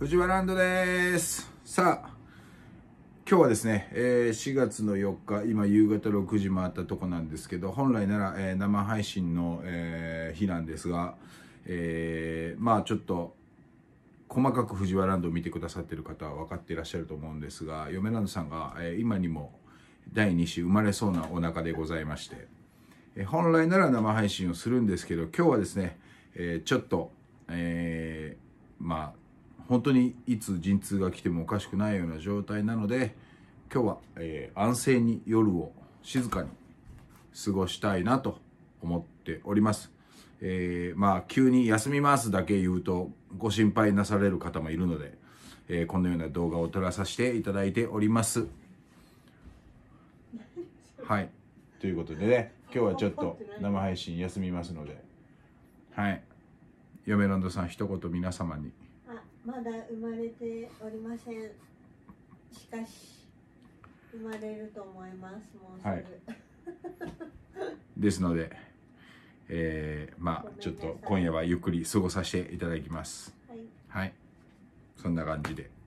藤原ランドです。さあ、今日はですね、えー、4月の4日、今夕方6時回ったとこなんですけど、本来なら、えー、生配信の、えー、日なんですが、えまあちょっと、細かく藤原ランドを見てくださってる方は分かっていらっしゃると思うんですが、嫁ランドさんが、え今にも第2子生まれそうなお腹でございまして、え本来なら生配信をするんですけど、今日はですね、えちょっと、えまあ本当にいつ陣痛が来てもおかしくないような状態なので今日は、えー、安静に夜を静かに過ごしたいなと思っております。えー、まあ急に休みますだけ言うとご心配なされる方もいるので、えー、このような動画を撮らさせていただいております。はいということでね今日はちょっと生配信休みますのではい嫁ランドさん一言皆様に。まだ生まれておりませんしかし生まれると思いますもうすぐ、はい、ですのでえー、まあちょっと今夜はゆっくり過ごさせていただきます、はい、はい、そんな感じで。